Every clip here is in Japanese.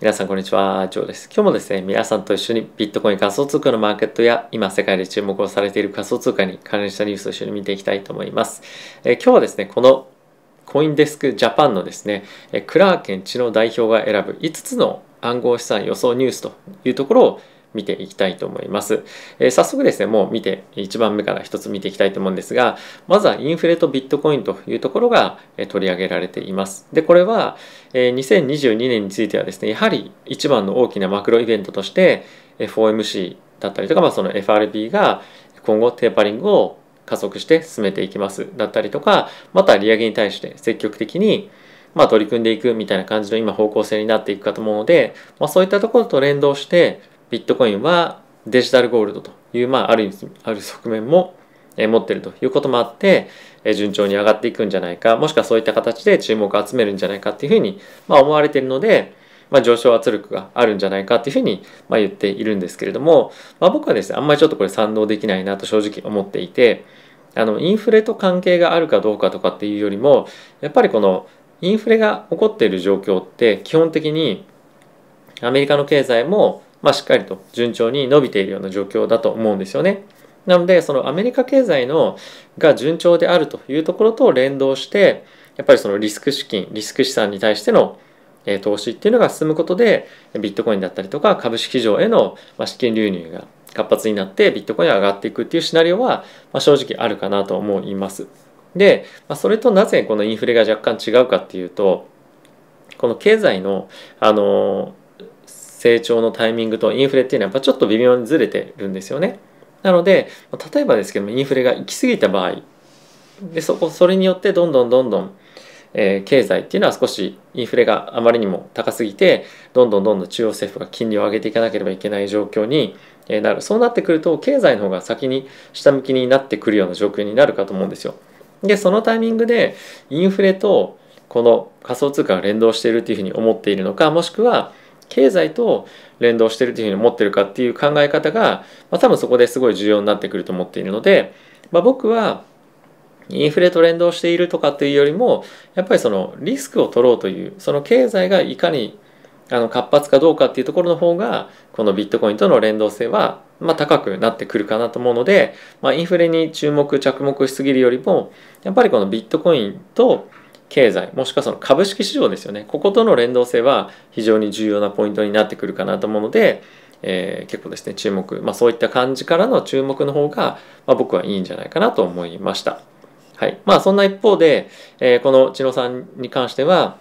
皆さんこんにちは、ジョーです。今日もですね、皆さんと一緒にビットコイン仮想通貨のマーケットや今世界で注目をされている仮想通貨に関連したニュースを一緒に見ていきたいと思います。えー、今日はですね、このコインデスクジャパンのですね、えクラーケン知能代表が選ぶ5つの暗号資産予想ニュースというところを見ていきたいと思います。えー、早速ですね、もう見て、1番目から1つ見ていきたいと思うんですが、まずはインフレとビットコインというところが、え取り上げられています。で、これは、え2022年についてはですね、やはり一番の大きなマクロイベントとして、FOMC だったりとか、まあ、その FRB が今後テーパリングを加速して進めていきますだったりとか、また利上げに対して積極的にまあ、取り組んでいくみたいな感じの今方向性になっていくかと思うので、まあ、そういったところと連動して、ビットコインはデジタルゴールドという、まあ、ある意味ある側面も持ってるということもあって順調に上がっていくんじゃないかもしくはそういった形で注目を集めるんじゃないかっていうふうに、まあ、思われているので、まあ、上昇圧力があるんじゃないかっていうふうに、まあ、言っているんですけれども、まあ、僕はですねあんまりちょっとこれ賛同できないなと正直思っていてあのインフレと関係があるかどうかとかっていうよりもやっぱりこのインフレが起こっている状況って基本的にアメリカの経済もまあ、しっかりと順調に伸びているような状況だと思うんですよね。なのでそのアメリカ経済のが順調であるというところと連動してやっぱりそのリスク資金リスク資産に対しての投資っていうのが進むことでビットコインだったりとか株式市場への資金流入が活発になってビットコインが上がっていくっていうシナリオは正直あるかなと思います。でそれとなぜこのインフレが若干違うかっていうとこの経済のあの成長のタイミングとインフレっていうのはやっぱちょっと微妙にずれてるんですよね。なので例えばですけどもインフレが行き過ぎた場合でそこそれによってどんどんどんどん、えー、経済っていうのは少しインフレがあまりにも高すぎてどんどんどんどん中央政府が金利を上げていかなければいけない状況になるそうなってくると経済の方が先に下向きになってくるような状況になるかと思うんですよ。でそのタイミングでインフレとこの仮想通貨が連動しているというふうに思っているのかもしくは経済と連動してるっていうふうに思ってるかっていう考え方が、まあ、多分そこですごい重要になってくると思っているので、まあ、僕はインフレと連動しているとかっていうよりもやっぱりそのリスクを取ろうというその経済がいかにあの活発かどうかっていうところの方がこのビットコインとの連動性はまあ高くなってくるかなと思うので、まあ、インフレに注目着目しすぎるよりもやっぱりこのビットコインと経済もしくはその株式市場ですよねこことの連動性は非常に重要なポイントになってくるかなと思うので、えー、結構ですね注目、まあ、そういった感じからの注目の方が、まあ、僕はいいんじゃないかなと思いました。はいまあ、そんな一方で、えー、この千野さんに関しては、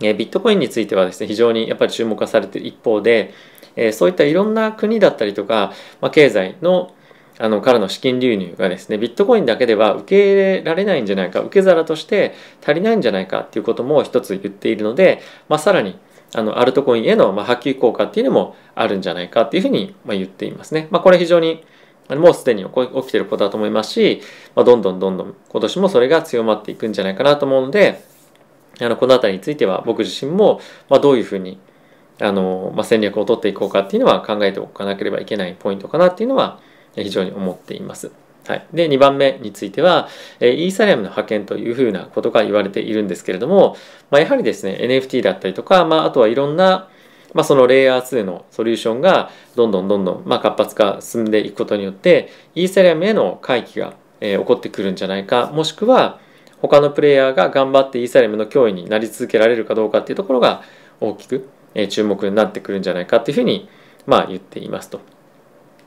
えー、ビットコインについてはですね非常にやっぱり注目がされている一方で、えー、そういったいろんな国だったりとか、まあ、経済のあのからの資金流入がですねビットコインだけでは受け入れられないんじゃないか受け皿として足りないんじゃないかっていうことも一つ言っているので、まあ、さらにあのアルトコインへのま波及効果っていうのもあるんじゃないかっていうふうにま言っていますね。まあ、これ非常にもうすでに起きてることだと思いますし、まあ、どんどんどんどん今年もそれが強まっていくんじゃないかなと思うのであのこの辺りについては僕自身もまあどういうふうにあの、まあ、戦略を取っていこうかっていうのは考えておかなければいけないポイントかなっていうのは非常に思っています。はい、で2番目については、えイーサリアムの派遣というふうなことが言われているんですけれども、まあ、やはりですね NFT だったりとか、まあ、あとはいろんな、まあ、そのレイヤー2のソリューションがどんどんどんどん、ま活発化進んでいくことによってイーサリアムへの回帰が、え起こってくるんじゃないかもしくは他のプレイヤーが頑張ってイーサリアムの脅威になり続けられるかどうかっていうところが大きく注目になってくるんじゃないかっていうふうにまあ言っていますと。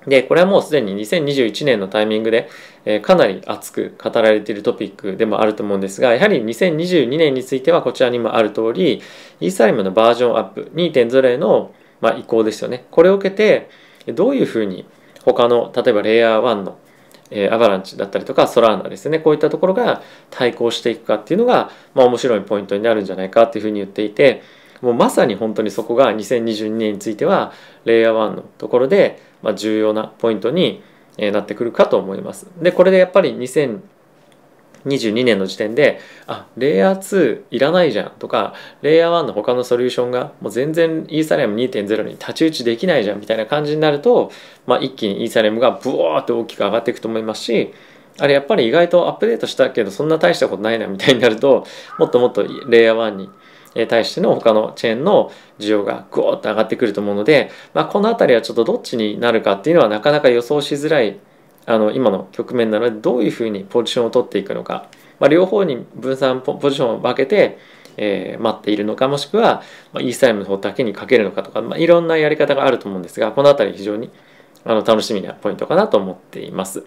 で、これはもうすでに2021年のタイミングで、えー、かなり熱く語られているトピックでもあると思うんですが、やはり2022年についてはこちらにもある通り、イーサリムのバージョンアップ2.0への、まあ、移行ですよね。これを受けて、どういうふうに他の、例えばレイヤー1の、えー、アバランチだったりとか、ソラーナですね、こういったところが対抗していくかっていうのが、まあ面白いポイントになるんじゃないかっていうふうに言っていて、もうまさに本当にそこが2022年については、レイヤー1のところで、まあ、重要なポイントになってくるかと思います。でこれでやっぱり22 0 2年の時点で、あ、レイヤー2いらないじゃんとか、レイヤー1の他のソリューションがもう全然イーサリアム2.0に太刀打ちできないじゃんみたいな感じになると、まあ一気にイーサリアムがブワーって大きく上がっていくと思いますし、あれやっぱり意外とアップデートしたけどそんな大したことないなみたいになると、もっともっとレイヤー1に対しての他のチェーンの需要がグーッと上がってくると思うので、まあ、この辺りはちょっとどっちになるかっていうのはなかなか予想しづらいあの今の局面なのでどういうふうにポジションを取っていくのか、まあ、両方に分散ポジションを分けて、えー、待っているのかもしくは、まあ、イーサイムの方だけにかけるのかとか、まあ、いろんなやり方があると思うんですがこの辺り非常にあの楽しみなポイントかなと思っています。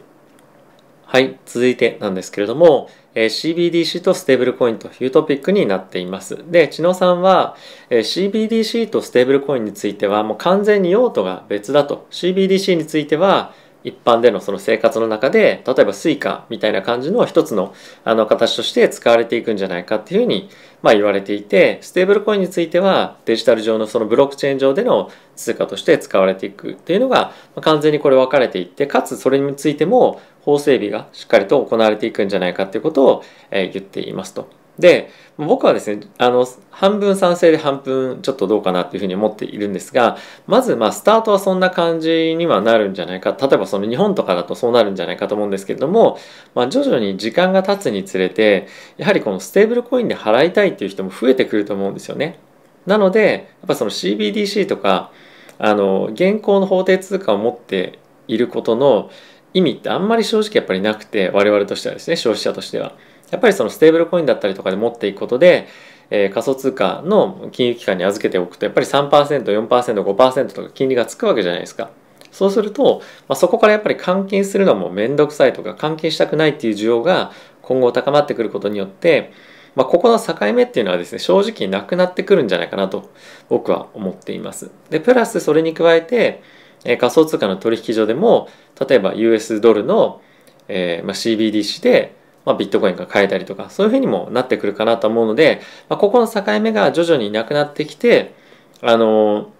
はい、続いてなんですけれども、え CBDC とステーブルコインというトピックになっています。で、千野さんは、え CBDC とステーブルコインについてはもう完全に用途が別だと。CBDC については、一般でのその生活の中で例えば Suica みたいな感じの一つのあの形として使われていくんじゃないかっていうふうにまあ言われていてステーブルコインについてはデジタル上のそのブロックチェーン上での通貨として使われていくっていうのが完全にこれ分かれていってかつそれについても法整備がしっかりと行われていくんじゃないかっていうことを言っていますと。で僕はですねあの半分賛成で半分ちょっとどうかなっていうふうに思っているんですがまずまあスタートはそんな感じにはなるんじゃないか例えばその日本とかだとそうなるんじゃないかと思うんですけれども、まあ、徐々に時間が経つにつれてやはりこのステーブルコインで払いたいっていう人も増えてくると思うんですよね。なのでやっぱその CBDC とかあの現行の法定通貨を持っていることの意味ってあんまり正直やっぱりなくて我々としてはですね消費者としては。やっぱりそのステーブルコインだったりとかで持っていくことで、えー、仮想通貨の金融機関に預けておくとやっぱり 3%4%5% とか金利がつくわけじゃないですかそうすると、まあ、そこからやっぱり換金するのもめんどくさいとか換金したくないっていう需要が今後高まってくることによって、まあ、ここの境目っていうのはですね正直なくなってくるんじゃないかなと僕は思っていますでプラスそれに加えて、えー、仮想通貨の取引所でも例えば US ドルの、えーまあ、CBDC でまあ、ビットコインが買えたりとか、そういうふうにもなってくるかなと思うので、まあ、ここの境目が徐々になくなってきて、あの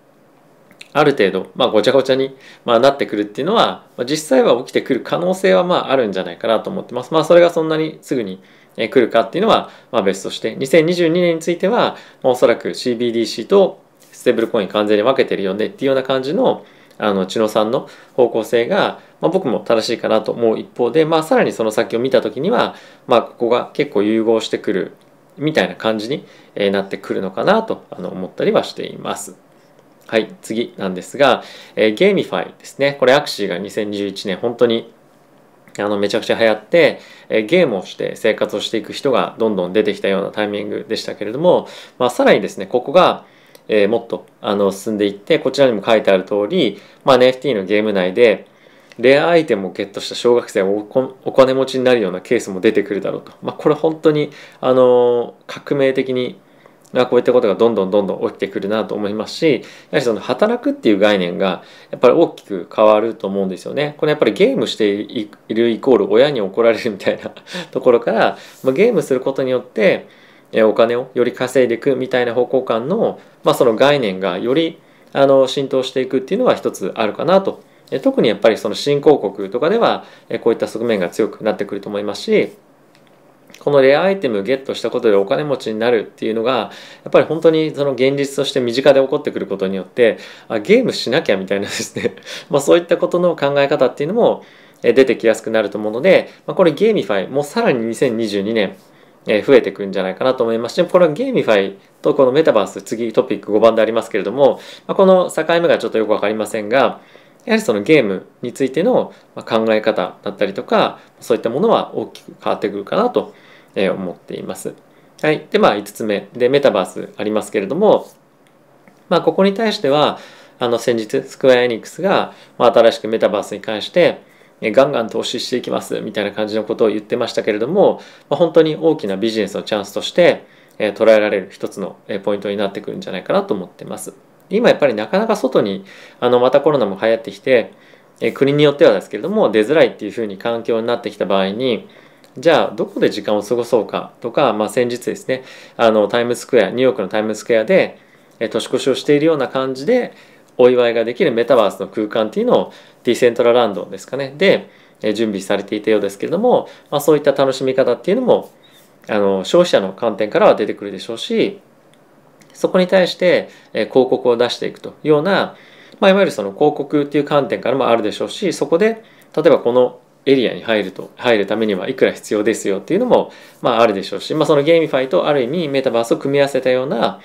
ある程度、まあ、ごちゃごちゃに、まあ、なってくるっていうのは、まあ、実際は起きてくる可能性はまああるんじゃないかなと思ってます。まあ、それがそんなにすぐに来るかっていうのは、まあ、別として、2022年については、まあ、おそらく CBDC とステーブルコイン完全に分けてるよねっていうような感じの、あの知能さんの方向性が、まあ、僕も正しいかなと思う一方で、まあ、さらにその先を見た時には、まあ、ここが結構融合してくるみたいな感じになってくるのかなと思ったりはしています。はい、次なんですが、えー、ゲーミファイですね。これアクシーが2011年本当にあのめちゃくちゃ流行って、えゲームをして生活をしていく人がどんどん出てきたようなタイミングでしたけれども、まあ、さらにですねここがえー、もっとあの進んでいってこちらにも書いてある通り、まあ、NFT のゲーム内でレアアイテムをゲットした小学生はお金持ちになるようなケースも出てくるだろうと、まあ、これ本当に、あの革命的にこういったことがどんどんどんどん起きてくるなと思いますしやはりその働くっていう概念がやっぱり大きく変わると思うんですよね。これやっぱりゲームしているイコール親に怒られるみたいなところから、まあ、ゲームすることによってお金をより稼いでいくみたいな方向感の、まあ、その概念がよりあの浸透していくっていうのは一つあるかなと特にやっぱりその新興国とかではこういった側面が強くなってくると思いますしこのレアアイテムをゲットしたことでお金持ちになるっていうのがやっぱり本当にその現実として身近で起こってくることによってあゲームしなきゃみたいなですね まそういったことの考え方っていうのも出てきやすくなると思うので、まこれゲーミファイもうさらに2022年え増えてくるんじゃないかなと思いますしこれはゲーミファイとこのメタバース次トピック5番でありますけれども、まこの境目がちょっとよく分かりませんがやはりそのゲームについての考え方だったりとかそういったものは大きく変わってくるかなと思っています。はい、でまあ5つ目でメタバースありますけれども、まあ、ここに対してはあの先日スクエア・エニックスが新しくメタバースに関してガンガン投資していきますみたいな感じのことを言ってましたけれども、まあ、本当に大きなビジネスのチャンスとして、え捉えられる一つのポイントになってくるんじゃないかなと思ってます。今やっぱりなかなか外にあのまたコロナも流行ってきて、え国によってはですけれども出づらいっていうふうに環境になってきた場合にじゃあどこで時間を過ごそうかとか、まあ、先日ですねあのタイムスクエアニューヨークのタイムスクエアで、え年越しをしているような感じでお祝いができるメタバースの空間っていうのをディセントラランドですかねで準備されていたようですけれども、まあ、そういった楽しみ方っていうのもあの消費者の観点からは出てくるでしょうしそこに対して広告を出していくというような、まあ、いわゆるその広告っていう観点からもあるでしょうしそこで例えばこのエリアに入ると入るためにはいくら必要ですよっていうのも、まあ、あるでしょうし、まあ、そのゲーミファイとある意味メタバースを組み合わせたような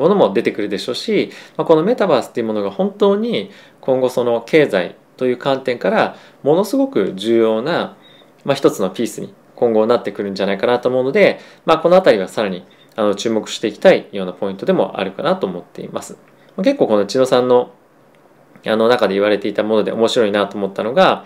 ものも出てくるでしょうし、まあ、このメタバースっていうものが本当に今後その経済という観点からものすごく重要な、まあ、一つのピースに今後なってくるんじゃないかなと思うので、まあ、この辺りはさらにあの注目していきたいようなポイントでもあるかなと思っています。結構この千野さんのあの中で言われていたもので面白いなと思ったのが、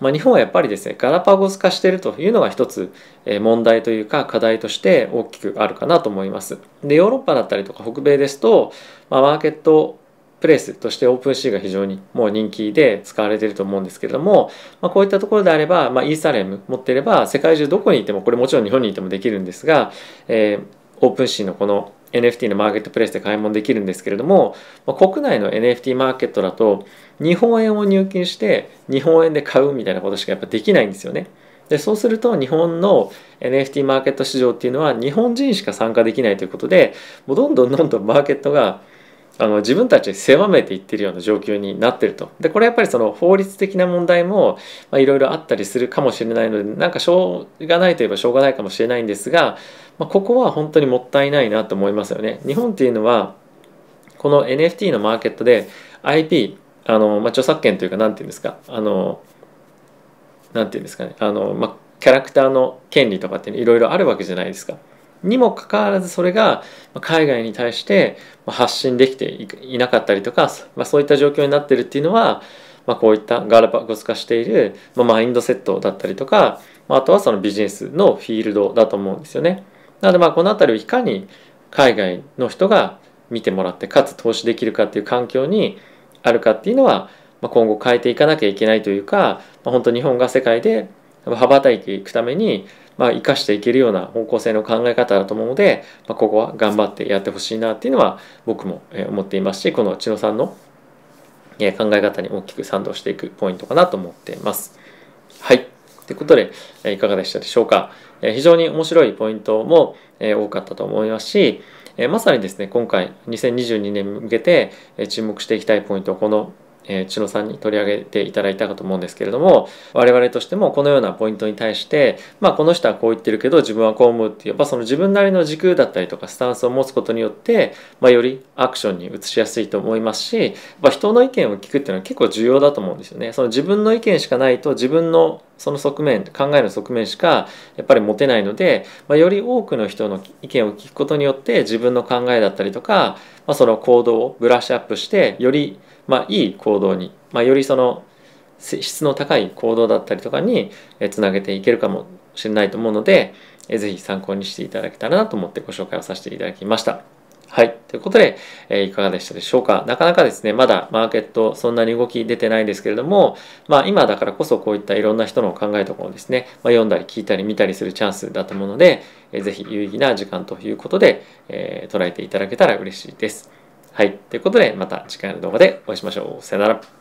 まあ、日本はやっぱりですねガラパゴス化しているというのが一つ問題というか課題として大きくあるかなと思います。でヨーロッパだったりとか北米ですと、まあ、マーケットプレイスとしてオープンシーが非常にもう人気で使われていると思うんですけれども、まあ、こういったところであれば、まあ、イーサレム持っていれば世界中どこにいてもこれもちろん日本にいてもできるんですが、えー、オープンシーのこの NFT のマーケットプレイスで買い物できるんですけれども国内の NFT マーケットだと日本円を入金して日本円で買うみたいなことしかやっぱできないんですよね。でそうすると日本の NFT マーケット市場っていうのは日本人しか参加できないということでもうどんどんどんどんマーケットがあの自分たちに狭めていってるような状況になってると。でこれやっぱりその法律的な問題もいろいろあったりするかもしれないのでなんかしょうがないといえばしょうがないかもしれないんですがまあ、ここは本当にもったいないなと思いますよね。日本っていうのはこの NFT のマーケットで IP あの、まあ、著作権というか何て言うんですかあの何て言うんですかねあの、まあ、キャラクターの権利とかっていろいろあるわけじゃないですか。にもかかわらずそれが海外に対して発信できていなかったりとか、まあ、そういった状況になってるっていうのは、まあ、こういったガラパゴス化している、まあ、マインドセットだったりとか、あ、あとはそのビジネスのフィールドだと思うんですよね。なのでまあこの辺りをいかに海外の人が見てもらってかつ投資できるかっていう環境にあるかっていうのは、まあ、今後変えていかなきゃいけないというか、まあ、本当日本が世界で羽ばたいていくために、まあ、生かしていけるような方向性の考え方だと思うので、まあ、ここは頑張ってやってほしいなっていうのは僕も思っていますしこの千野さんの考え方に大きく賛同していくポイントかなと思っています。はいってことで、いかがでしたでしょうか。非常に面白いポイントも多かったと思いますし、まさにですね、今回2022年に向けて注目していきたいポイントをこの千野さんに取り上げていただいたかと思うんですけれども我々としてもこのようなポイントに対してまあこの人はこう言ってるけど自分はこう思うっていうやっぱその自分なりの軸だったりとかスタンスを持つことによって、まあ、よりアクションに移しやすいと思いますし、まあ、人の意見を聞くっていうのは結構重要だと思うんですよね。その自分の意見しかないと自分のその側面考えの側面しかやっぱり持てないので、まあ、より多くの人の意見を聞くことによって自分の考えだったりとか、まあ、その行動をブラッシュアップしてより、まあ、いい行動に、まあ、よりその質の高い行動だったりとかにつなげていけるかもしれないと思うので、是非参考にしていただけたらなと思ってご紹介をさせていただきました。はい。ということで、えー、いかがでしたでしょうか。なかなかですね、まだマーケットそんなに動き出てないですけれども、まあ今だからこそこういったいろんな人の考えとかをですね、まあ、読んだり聞いたり見たりするチャンスだと思うので、えー、ぜひ有意義な時間ということで、えー、捉えていただけたら嬉しいです。はい。ということで、また次回の動画でお会いしましょう。さよなら。